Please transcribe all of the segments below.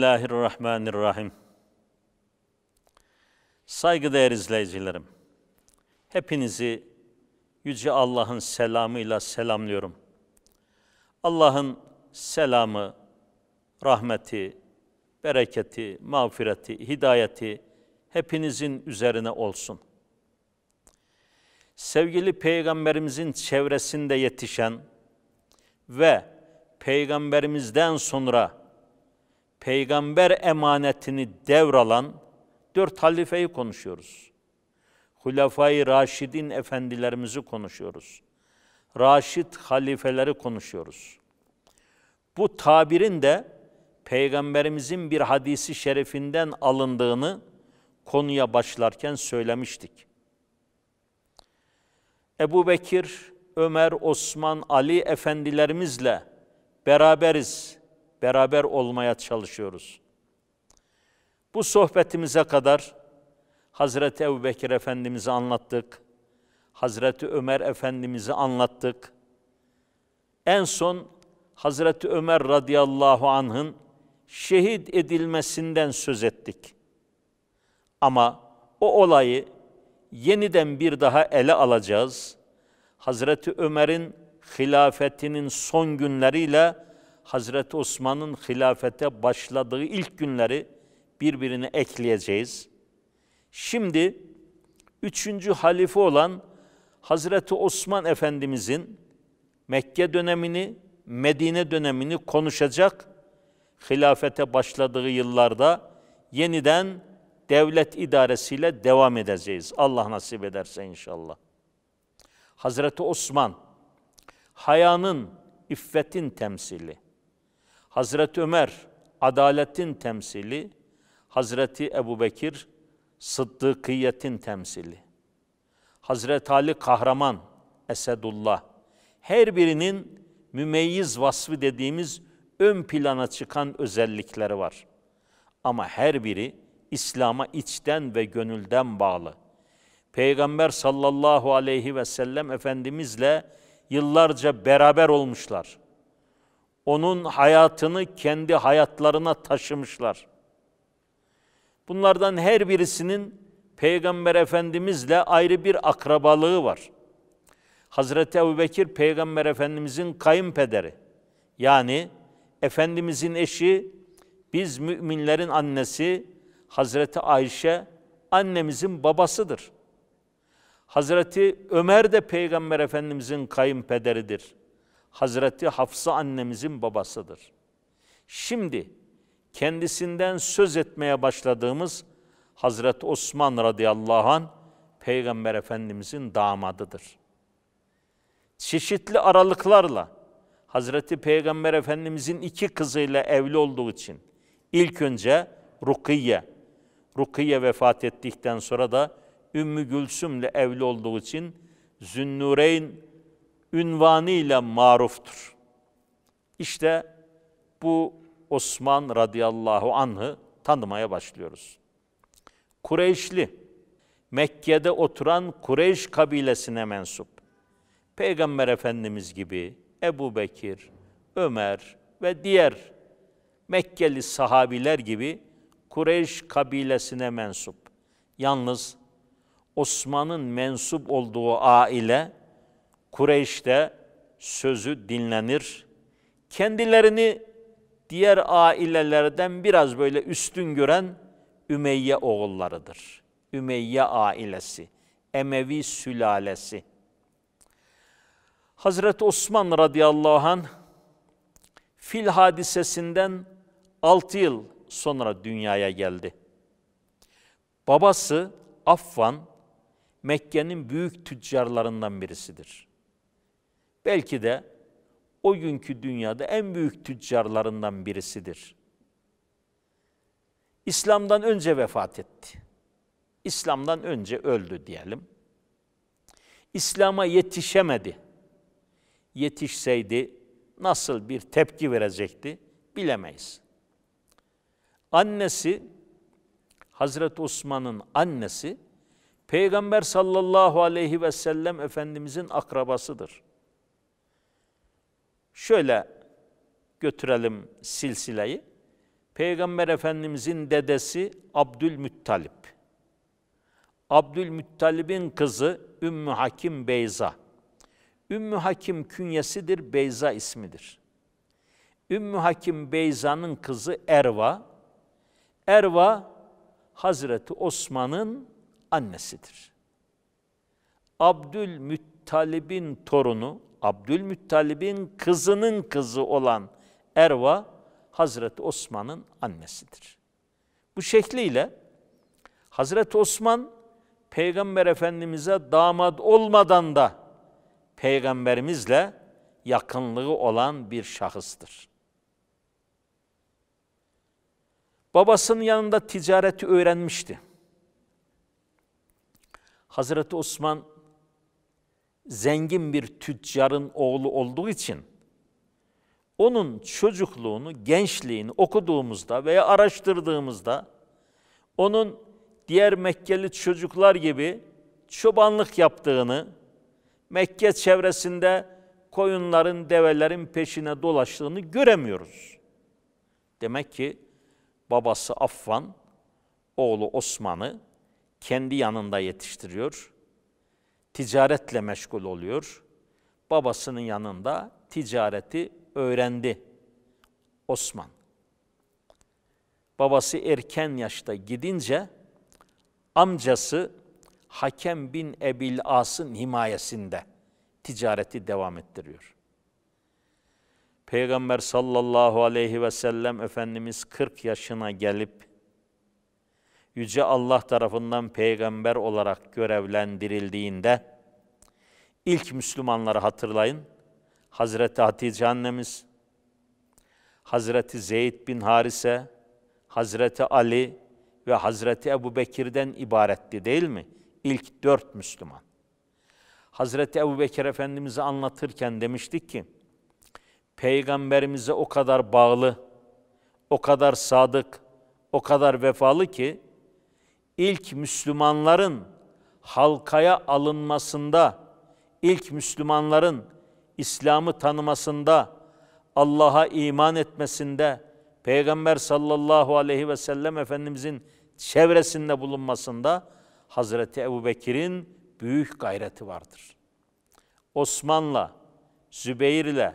Bismillahirrahmanirrahim. Saygıdeğer izleyicilerim, hepinizi Yüce Allah'ın selamıyla selamlıyorum. Allah'ın selamı, rahmeti, bereketi, mağfireti, hidayeti hepinizin üzerine olsun. Sevgili Peygamberimizin çevresinde yetişen ve Peygamberimizden sonra peygamber emanetini devralan dört halifeyi konuşuyoruz. Hulefai Raşidin efendilerimizi konuşuyoruz. Raşid halifeleri konuşuyoruz. Bu tabirin de peygamberimizin bir hadisi şerifinden alındığını konuya başlarken söylemiştik. Ebu Bekir, Ömer, Osman, Ali efendilerimizle beraberiz beraber olmaya çalışıyoruz. Bu sohbetimize kadar Hazreti Bekir Efendimizi anlattık. Hazreti Ömer Efendimizi anlattık. En son Hazreti Ömer radıyallahu anh'ın şehit edilmesinden söz ettik. Ama o olayı yeniden bir daha ele alacağız. Hazreti Ömer'in hilafetinin son günleriyle Hazreti Osman'ın hilafete başladığı ilk günleri birbirine ekleyeceğiz. Şimdi üçüncü halife olan Hazreti Osman Efendimizin Mekke dönemini, Medine dönemini konuşacak. Hilafete başladığı yıllarda yeniden devlet idaresiyle devam edeceğiz. Allah nasip ederse inşallah. Hazreti Osman, hayanın, iffetin temsili. Hazreti Ömer adaletin temsili, Hazreti Ebu Bekir sıddıkiyetin temsili. Hazreti Ali kahraman, Esedullah. Her birinin mümeyyiz vasfı dediğimiz ön plana çıkan özellikleri var. Ama her biri İslam'a içten ve gönülden bağlı. Peygamber sallallahu aleyhi ve sellem Efendimizle yıllarca beraber olmuşlar onun hayatını kendi hayatlarına taşımışlar. Bunlardan her birisinin Peygamber Efendimizle ayrı bir akrabalığı var. Hazreti Ebubekir Peygamber Efendimizin kayınpederi. Yani Efendimizin eşi, biz müminlerin annesi Hazreti Ayşe annemizin babasıdır. Hazreti Ömer de Peygamber Efendimizin kayınpederidir. Hazreti Hafsa annemizin babasıdır. Şimdi kendisinden söz etmeye başladığımız Hazreti Osman radıyallahu an Peygamber Efendimizin damadıdır. Çeşitli aralıklarla Hazreti Peygamber Efendimizin iki kızıyla evli olduğu için ilk önce Rukiye, Rukiye vefat ettikten sonra da Ümmü ile evli olduğu için Zünnureyn ünvanıyla maruftur. İşte bu Osman radıyallahu anh'ı tanımaya başlıyoruz. Kureyşli, Mekke'de oturan Kureyş kabilesine mensup. Peygamber Efendimiz gibi Ebu Bekir, Ömer ve diğer Mekkeli sahabiler gibi Kureyş kabilesine mensup. Yalnız Osman'ın mensup olduğu aile Kureyş'te sözü dinlenir. Kendilerini diğer ailelerden biraz böyle üstün gören Ümeyye oğullarıdır. Ümeyye ailesi, Emevi sülalesi. Hazreti Osman radıyallahu an fil hadisesinden 6 yıl sonra dünyaya geldi. Babası Affan Mekke'nin büyük tüccarlarından birisidir. Belki de o günkü dünyada en büyük tüccarlarından birisidir. İslam'dan önce vefat etti. İslam'dan önce öldü diyelim. İslam'a yetişemedi. Yetişseydi nasıl bir tepki verecekti bilemeyiz. Annesi Hazreti Osman'ın annesi Peygamber sallallahu aleyhi ve sellem Efendimizin akrabasıdır. Şöyle götürelim silsileyi. Peygamber Efendimizin dedesi Abdülmuttalip. Abdülmuttalib'in kızı Ümmü Hakim Beyza. Ümmü Hakim künyesidir, Beyza ismidir. Ümmü Hakim Beyza'nın kızı Erva. Erva, Hazreti Osman'ın annesidir. Abdülmuttalib'in torunu, Abdülmuttalib'in kızının kızı olan Erva, Hazreti Osman'ın annesidir. Bu şekliyle Hazreti Osman, Peygamber Efendimiz'e damat olmadan da Peygamberimizle yakınlığı olan bir şahıstır. Babasının yanında ticareti öğrenmişti. Hazreti Osman zengin bir tüccarın oğlu olduğu için onun çocukluğunu, gençliğini okuduğumuzda veya araştırdığımızda onun diğer Mekkeli çocuklar gibi çobanlık yaptığını, Mekke çevresinde koyunların, develerin peşine dolaştığını göremiyoruz. Demek ki babası Affan, oğlu Osman'ı kendi yanında yetiştiriyor ticaretle meşgul oluyor. Babasının yanında ticareti öğrendi Osman. Babası erken yaşta gidince amcası Hakem bin Ebil As'ın himayesinde ticareti devam ettiriyor. Peygamber sallallahu aleyhi ve sellem Efendimiz 40 yaşına gelip Yüce Allah tarafından peygamber olarak görevlendirildiğinde ilk Müslümanları hatırlayın. Hazreti Hatice annemiz, Hazreti Zeyd bin Harise, Hazreti Ali ve Hazreti Ebu Bekir'den ibaretti değil mi? İlk dört Müslüman. Hazreti Ebu Bekir Efendimiz'i anlatırken demiştik ki, Peygamberimize o kadar bağlı, o kadar sadık, o kadar vefalı ki, ilk Müslümanların halkaya alınmasında, ilk Müslümanların İslam'ı tanımasında, Allah'a iman etmesinde, Peygamber sallallahu aleyhi ve sellem Efendimizin çevresinde bulunmasında Hazreti Ebu Bekir'in büyük gayreti vardır. Osman'la, Zübeyir'le,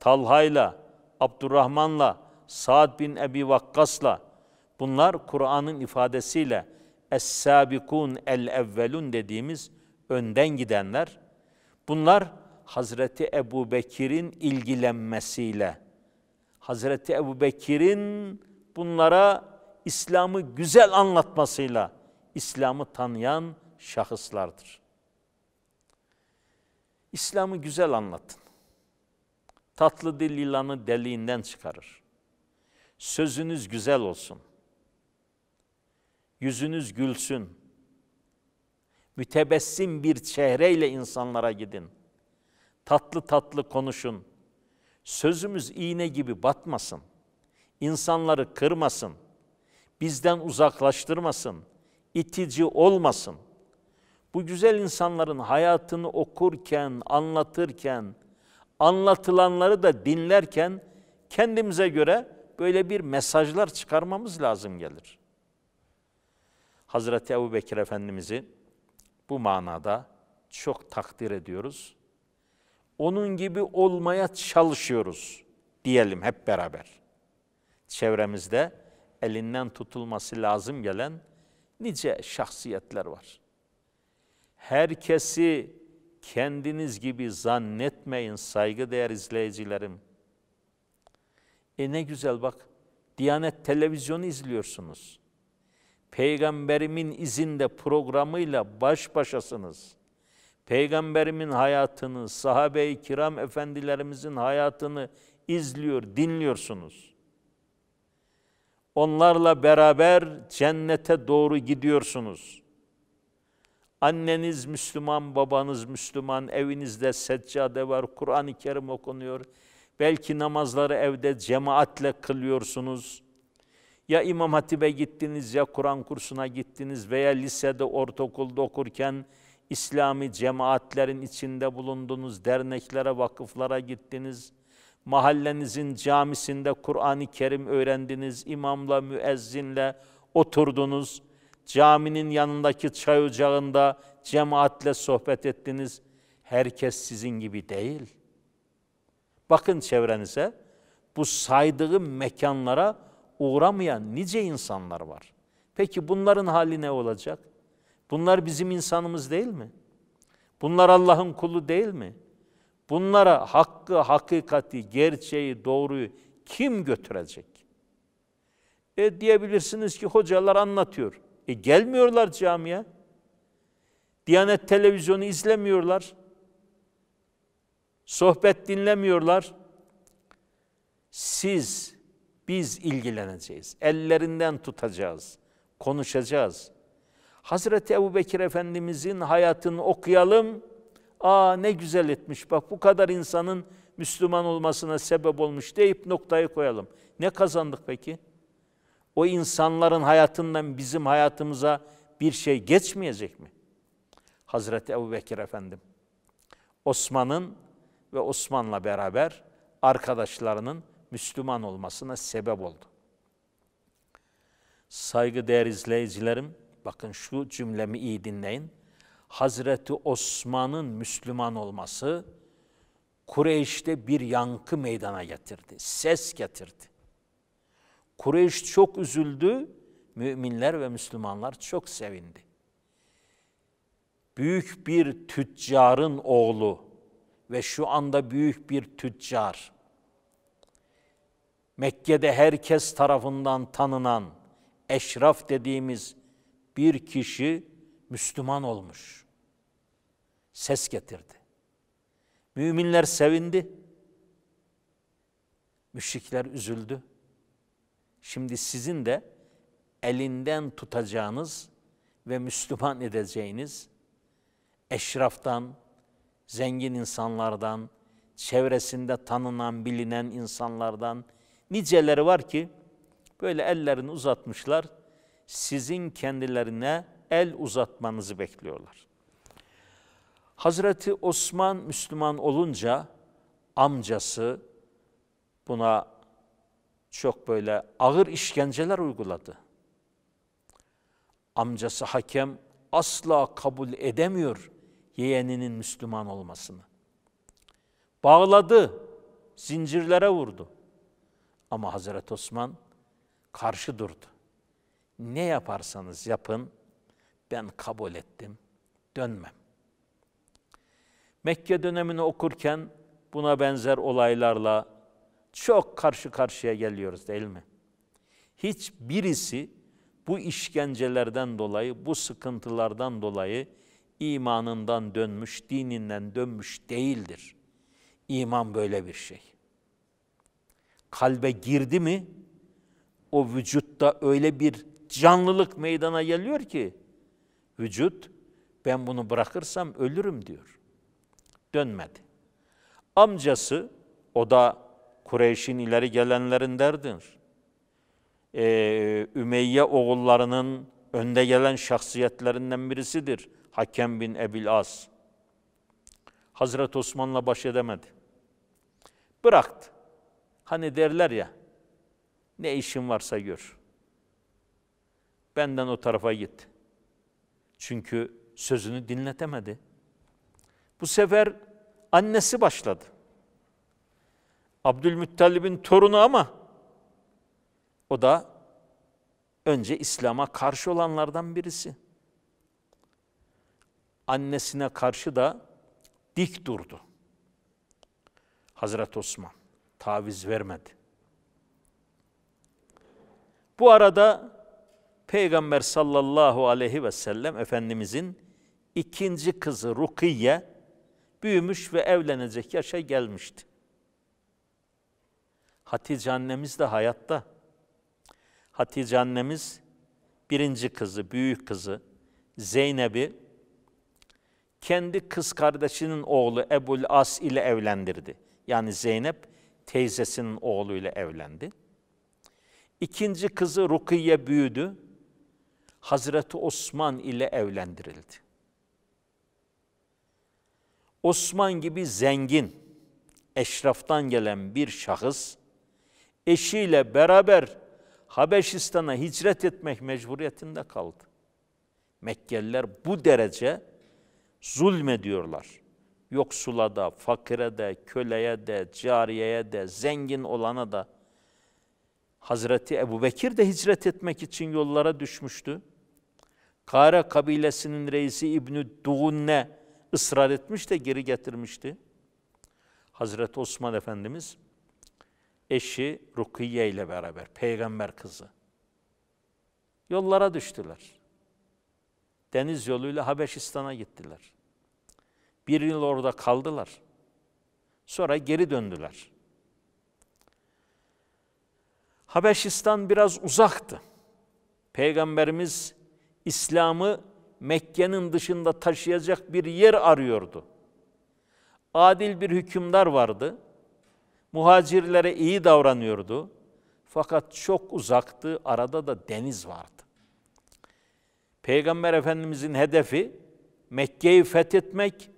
Talha'yla, Abdurrahman'la, Sa'd bin Ebi Vakkas'la bunlar Kur'an'ın ifadesiyle es-sabikun el-evvelun dediğimiz önden gidenler, bunlar Hazreti Ebu Bekir'in ilgilenmesiyle, Hazreti Ebu Bekir'in bunlara İslam'ı güzel anlatmasıyla İslam'ı tanıyan şahıslardır. İslam'ı güzel anlatın. Tatlı dil yılanı deliğinden çıkarır. Sözünüz güzel olsun.'' yüzünüz gülsün. Mütebessim bir çehreyle insanlara gidin. Tatlı tatlı konuşun. Sözümüz iğne gibi batmasın. İnsanları kırmasın. Bizden uzaklaştırmasın. İtici olmasın. Bu güzel insanların hayatını okurken, anlatırken, anlatılanları da dinlerken kendimize göre böyle bir mesajlar çıkarmamız lazım gelir.'' Hazreti Ebu Bekir Efendimiz'i bu manada çok takdir ediyoruz. Onun gibi olmaya çalışıyoruz diyelim hep beraber. Çevremizde elinden tutulması lazım gelen nice şahsiyetler var. Herkesi kendiniz gibi zannetmeyin saygıdeğer izleyicilerim. E ne güzel bak, Diyanet televizyonu izliyorsunuz. Peygamberimin izinde programıyla baş başasınız. Peygamberimin hayatını, sahabe-i kiram efendilerimizin hayatını izliyor, dinliyorsunuz. Onlarla beraber cennete doğru gidiyorsunuz. Anneniz Müslüman, babanız Müslüman, evinizde seccade var, Kur'an-ı Kerim okunuyor. Belki namazları evde cemaatle kılıyorsunuz. Ya İmam Hatip'e gittiniz ya Kur'an kursuna gittiniz veya lisede, ortaokulda okurken İslami cemaatlerin içinde bulundunuz, derneklere, vakıflara gittiniz. Mahallenizin camisinde Kur'an-ı Kerim öğrendiniz, imamla, müezzinle oturdunuz. Caminin yanındaki çay ocağında cemaatle sohbet ettiniz. Herkes sizin gibi değil. Bakın çevrenize, bu saydığım mekanlara uğramayan nice insanlar var. Peki bunların hali ne olacak? Bunlar bizim insanımız değil mi? Bunlar Allah'ın kulu değil mi? Bunlara hakkı, hakikati, gerçeği, doğruyu kim götürecek? E diyebilirsiniz ki hocalar anlatıyor. E gelmiyorlar camiye. Diyanet televizyonu izlemiyorlar. Sohbet dinlemiyorlar. Siz biz ilgileneceğiz. Ellerinden tutacağız. Konuşacağız. Hazreti Ebu Bekir Efendimizin hayatını okuyalım. Aa ne güzel etmiş bak bu kadar insanın Müslüman olmasına sebep olmuş deyip noktayı koyalım. Ne kazandık peki? O insanların hayatından bizim hayatımıza bir şey geçmeyecek mi? Hazreti Ebu Bekir Efendim, Osman'ın ve Osman'la beraber arkadaşlarının Müslüman olmasına sebep oldu. Saygıdeğer izleyicilerim, bakın şu cümlemi iyi dinleyin. Hazreti Osman'ın Müslüman olması Kureyş'te bir yankı meydana getirdi, ses getirdi. Kureyş çok üzüldü, müminler ve Müslümanlar çok sevindi. Büyük bir tüccarın oğlu ve şu anda büyük bir tüccar Mekke'de herkes tarafından tanınan eşraf dediğimiz bir kişi Müslüman olmuş. Ses getirdi. Müminler sevindi. Müşrikler üzüldü. Şimdi sizin de elinden tutacağınız ve Müslüman edeceğiniz eşraftan, zengin insanlardan, çevresinde tanınan, bilinen insanlardan Niceleri var ki böyle ellerini uzatmışlar, sizin kendilerine el uzatmanızı bekliyorlar. Hazreti Osman Müslüman olunca amcası buna çok böyle ağır işkenceler uyguladı. Amcası hakem asla kabul edemiyor yeğeninin Müslüman olmasını. Bağladı, zincirlere vurdu. Ama Hazreti Osman karşı durdu. Ne yaparsanız yapın ben kabul ettim, dönmem. Mekke dönemini okurken buna benzer olaylarla çok karşı karşıya geliyoruz değil mi? Hiç birisi bu işkencelerden dolayı, bu sıkıntılardan dolayı imanından dönmüş, dininden dönmüş değildir. İman böyle bir şey kalbe girdi mi o vücutta öyle bir canlılık meydana geliyor ki vücut ben bunu bırakırsam ölürüm diyor. Dönmedi. Amcası o da Kureyş'in ileri gelenlerindendir. Ee, Ümeyye oğullarının önde gelen şahsiyetlerinden birisidir. Hakem bin Ebil As. Hazreti Osman'la baş edemedi. Bıraktı. Hani derler ya, ne işin varsa gör. Benden o tarafa git. Çünkü sözünü dinletemedi. Bu sefer annesi başladı. Abdülmuttalib'in torunu ama o da önce İslam'a karşı olanlardan birisi. Annesine karşı da dik durdu. Hazreti Osman taviz vermedi. Bu arada Peygamber sallallahu aleyhi ve sellem Efendimizin ikinci kızı Rukiye büyümüş ve evlenecek yaşa gelmişti. Hatice annemiz de hayatta. Hatice annemiz birinci kızı, büyük kızı Zeynep'i kendi kız kardeşinin oğlu Ebul As ile evlendirdi. Yani Zeynep teyzesinin oğluyla evlendi. İkinci kızı Rukiye büyüdü. Hazreti Osman ile evlendirildi. Osman gibi zengin, eşraftan gelen bir şahıs, eşiyle beraber Habeşistan'a hicret etmek mecburiyetinde kaldı. Mekkeliler bu derece zulmediyorlar yoksula da, fakire de, köleye de, cariyeye de, zengin olana da, Hazreti Ebu Bekir de hicret etmek için yollara düşmüştü. Kara kabilesinin reisi İbnüDuğunne ısrar etmiş de geri getirmişti. Hazreti Osman Efendimiz eşi Rukiye ile beraber peygamber kızı yollara düştüler. Deniz yoluyla Habeşistan'a gittiler. Bir yıl orada kaldılar. Sonra geri döndüler. Habeşistan biraz uzaktı. Peygamberimiz İslam'ı Mekke'nin dışında taşıyacak bir yer arıyordu. Adil bir hükümdar vardı. Muhacirlere iyi davranıyordu. Fakat çok uzaktı. Arada da deniz vardı. Peygamber Efendimizin hedefi Mekke'yi fethetmek,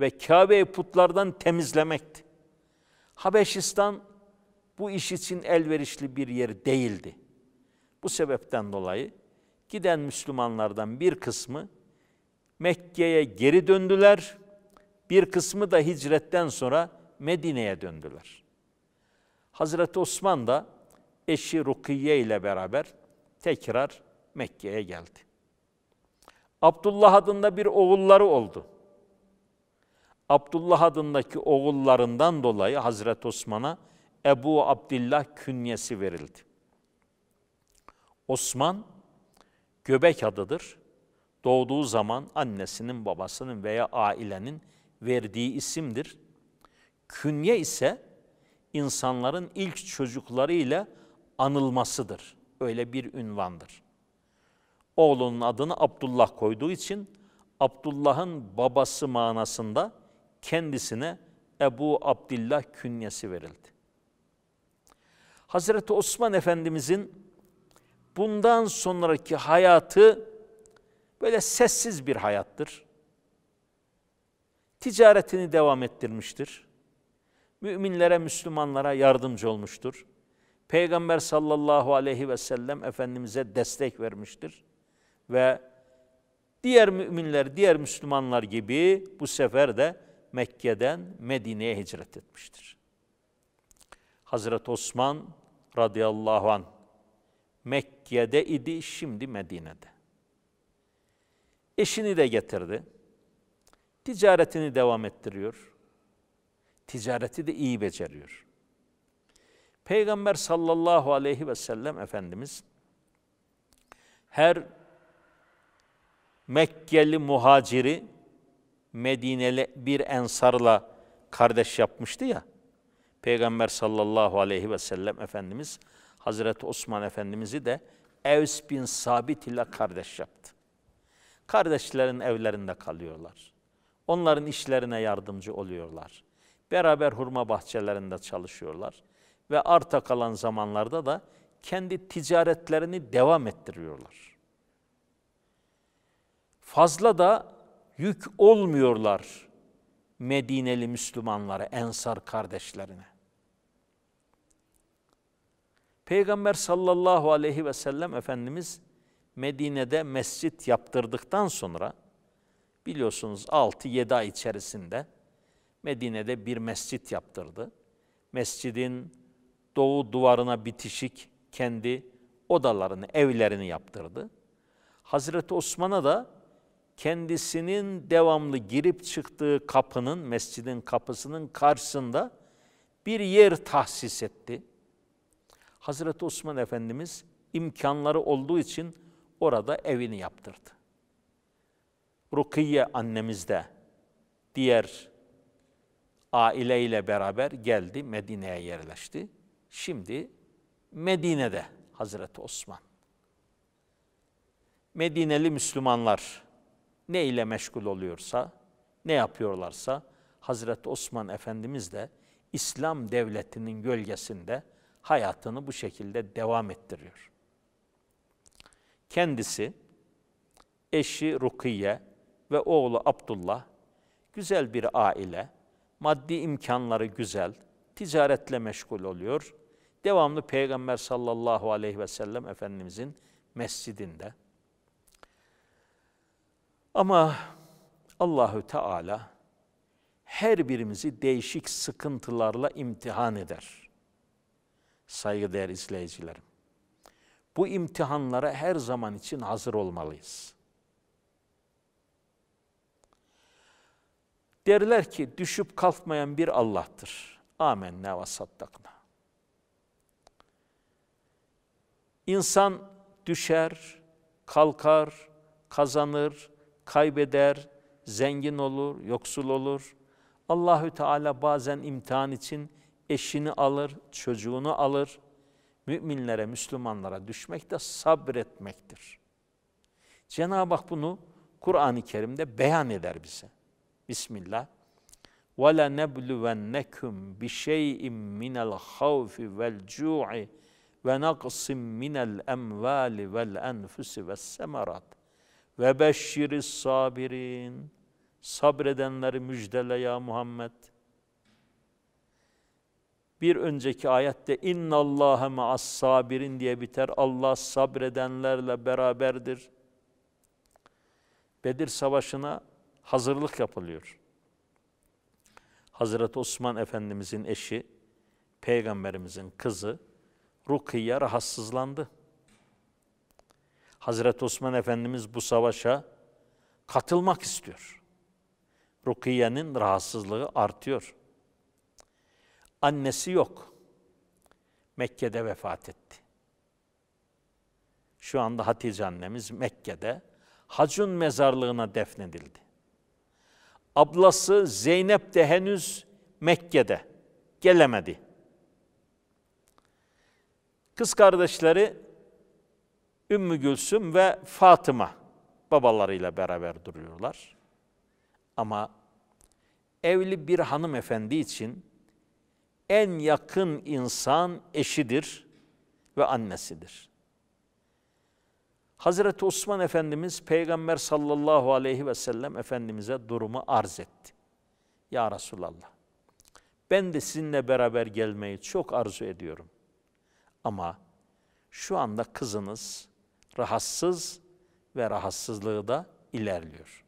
ve Kabe'yi putlardan temizlemekti. Habeşistan bu iş için elverişli bir yer değildi. Bu sebepten dolayı giden Müslümanlardan bir kısmı Mekke'ye geri döndüler. Bir kısmı da hicretten sonra Medine'ye döndüler. Hazreti Osman da eşi Rukiye ile beraber tekrar Mekke'ye geldi. Abdullah adında bir oğulları oldu. Abdullah adındaki oğullarından dolayı Hazreti Osman'a Ebu Abdillah künyesi verildi. Osman göbek adıdır. Doğduğu zaman annesinin, babasının veya ailenin verdiği isimdir. Künye ise insanların ilk çocukları ile anılmasıdır. Öyle bir ünvandır. Oğlunun adını Abdullah koyduğu için Abdullah'ın babası manasında kendisine Ebu Abdillah künyesi verildi. Hazreti Osman Efendimizin bundan sonraki hayatı böyle sessiz bir hayattır. Ticaretini devam ettirmiştir. Müminlere, Müslümanlara yardımcı olmuştur. Peygamber sallallahu aleyhi ve sellem Efendimiz'e destek vermiştir. Ve diğer müminler, diğer Müslümanlar gibi bu sefer de Mekke'den Medine'ye hicret etmiştir. Hazreti Osman radıyallahu an Mekke'de idi, şimdi Medine'de. Eşini de getirdi. Ticaretini devam ettiriyor. Ticareti de iyi beceriyor. Peygamber sallallahu aleyhi ve sellem Efendimiz her Mekkeli muhaciri Medineli bir ensarla kardeş yapmıştı ya. Peygamber sallallahu aleyhi ve sellem Efendimiz Hazreti Osman Efendimiz'i de Evs bin Sabit ile kardeş yaptı. Kardeşlerin evlerinde kalıyorlar. Onların işlerine yardımcı oluyorlar. Beraber hurma bahçelerinde çalışıyorlar. Ve arta kalan zamanlarda da kendi ticaretlerini devam ettiriyorlar. Fazla da yük olmuyorlar Medineli Müslümanlara, Ensar kardeşlerine. Peygamber sallallahu aleyhi ve sellem Efendimiz Medine'de mescit yaptırdıktan sonra biliyorsunuz 6-7 ay içerisinde Medine'de bir mescit yaptırdı. Mescidin doğu duvarına bitişik kendi odalarını, evlerini yaptırdı. Hazreti Osman'a da kendisinin devamlı girip çıktığı kapının, mescidin kapısının karşısında bir yer tahsis etti. Hazreti Osman Efendimiz imkanları olduğu için orada evini yaptırdı. Rukiye annemiz de diğer aileyle beraber geldi, Medine'ye yerleşti. Şimdi Medine'de Hazreti Osman. Medineli Müslümanlar ne ile meşgul oluyorsa, ne yapıyorlarsa Hazreti Osman Efendimiz de İslam devletinin gölgesinde hayatını bu şekilde devam ettiriyor. Kendisi, eşi Rukiye ve oğlu Abdullah güzel bir aile, maddi imkanları güzel, ticaretle meşgul oluyor. Devamlı Peygamber sallallahu aleyhi ve sellem Efendimizin mescidinde, ama Allahü Teala her birimizi değişik sıkıntılarla imtihan eder. Saygıdeğer izleyicilerim. Bu imtihanlara her zaman için hazır olmalıyız. Derler ki düşüp kalkmayan bir Allah'tır. Amenna ve saddakna. İnsan düşer, kalkar, kazanır, kaybeder, zengin olur, yoksul olur. Allahü Teala bazen imtihan için eşini alır, çocuğunu alır. Müminlere, Müslümanlara düşmek de sabretmektir. Cenab-ı Hak bunu Kur'an-ı Kerim'de beyan eder bize. Bismillah. وَلَنَبْلُوَنَّكُمْ بِشَيْءٍ مِنَ الْخَوْفِ وَالْجُوعِ وَنَقْصٍ مِنَ الْاَمْوَالِ وَالْاَنْفُسِ وَالسَّمَرَاتِ ve beşşiriz sabirin. Sabredenleri müjdele ya Muhammed. Bir önceki ayette inna Allahe as sabirin diye biter. Allah sabredenlerle beraberdir. Bedir Savaşı'na hazırlık yapılıyor. Hazreti Osman Efendimizin eşi, peygamberimizin kızı Rukiye rahatsızlandı. Hazreti Osman Efendimiz bu savaşa katılmak istiyor. Rukiye'nin rahatsızlığı artıyor. Annesi yok. Mekke'de vefat etti. Şu anda Hatice annemiz Mekke'de Hacun mezarlığına defnedildi. Ablası Zeynep de henüz Mekke'de gelemedi. Kız kardeşleri Ümmü Gülsüm ve Fatıma babalarıyla beraber duruyorlar. Ama evli bir hanımefendi için en yakın insan eşidir ve annesidir. Hazreti Osman Efendimiz Peygamber sallallahu aleyhi ve sellem Efendimiz'e durumu arz etti. Ya Resulallah ben de sizinle beraber gelmeyi çok arzu ediyorum. Ama şu anda kızınız rahatsız ve rahatsızlığı da ilerliyor.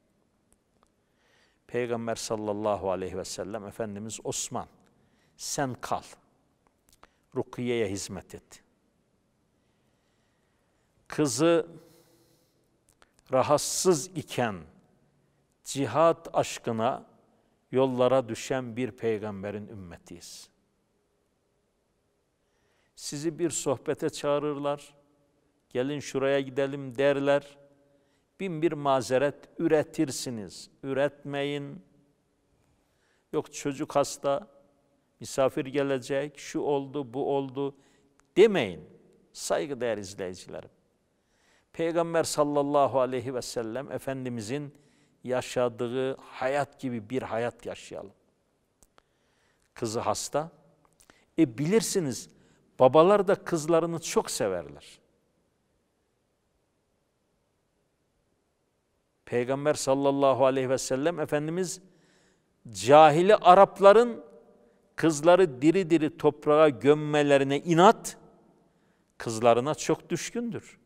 Peygamber sallallahu aleyhi ve sellem Efendimiz Osman sen kal. Rukiye'ye hizmet et. Kızı rahatsız iken cihat aşkına yollara düşen bir peygamberin ümmetiyiz. Sizi bir sohbete çağırırlar gelin şuraya gidelim derler. Bin bir mazeret üretirsiniz. Üretmeyin. Yok çocuk hasta, misafir gelecek, şu oldu, bu oldu demeyin. Saygıdeğer izleyicilerim. Peygamber sallallahu aleyhi ve sellem Efendimizin yaşadığı hayat gibi bir hayat yaşayalım. Kızı hasta. E bilirsiniz babalar da kızlarını çok severler. Peygamber sallallahu aleyhi ve sellem Efendimiz cahili Arapların kızları diri diri toprağa gömmelerine inat kızlarına çok düşkündür.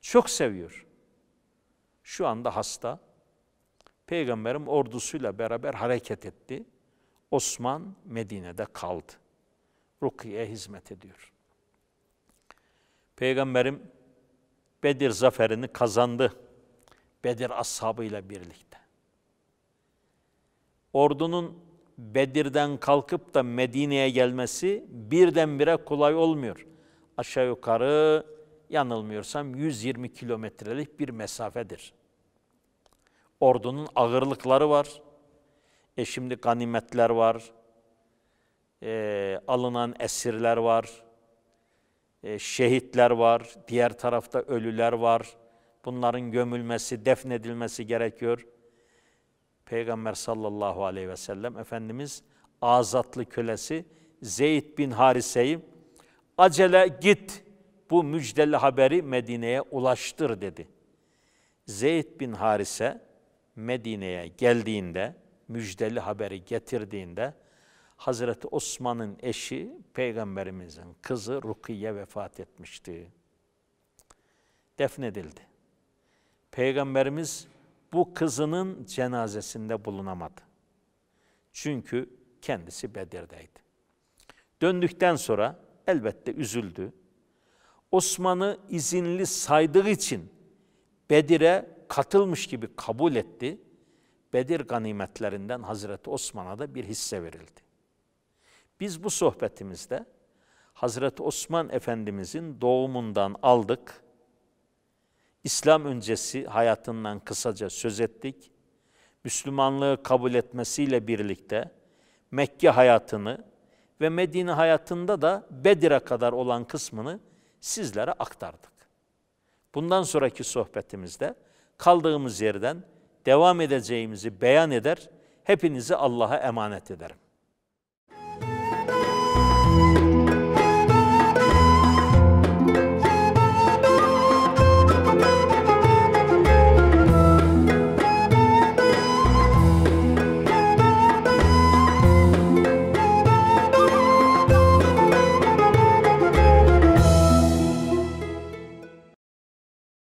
Çok seviyor. Şu anda hasta. Peygamberim ordusuyla beraber hareket etti. Osman Medine'de kaldı. Rukiye hizmet ediyor. Peygamberim Bedir zaferini kazandı. Bedir ashabıyla birlikte. Ordunun Bedir'den kalkıp da Medine'ye gelmesi birdenbire kolay olmuyor. Aşağı yukarı yanılmıyorsam 120 kilometrelik bir mesafedir. Ordunun ağırlıkları var. E şimdi ganimetler var. E, alınan esirler var. Ee, şehitler var, diğer tarafta ölüler var. Bunların gömülmesi, defnedilmesi gerekiyor. Peygamber sallallahu aleyhi ve sellem Efendimiz azatlı kölesi Zeyd bin Harise'yi acele git bu müjdeli haberi Medine'ye ulaştır dedi. Zeyd bin Harise Medine'ye geldiğinde, müjdeli haberi getirdiğinde Hazreti Osman'ın eşi peygamberimizin kızı Rukiye vefat etmişti. Defnedildi. Peygamberimiz bu kızının cenazesinde bulunamadı. Çünkü kendisi Bedir'deydi. Döndükten sonra elbette üzüldü. Osman'ı izinli saydığı için Bedir'e katılmış gibi kabul etti. Bedir ganimetlerinden Hazreti Osman'a da bir hisse verildi. Biz bu sohbetimizde Hazreti Osman Efendimizin doğumundan aldık. İslam öncesi hayatından kısaca söz ettik. Müslümanlığı kabul etmesiyle birlikte Mekke hayatını ve Medine hayatında da Bedir'e kadar olan kısmını sizlere aktardık. Bundan sonraki sohbetimizde kaldığımız yerden devam edeceğimizi beyan eder, hepinizi Allah'a emanet ederim.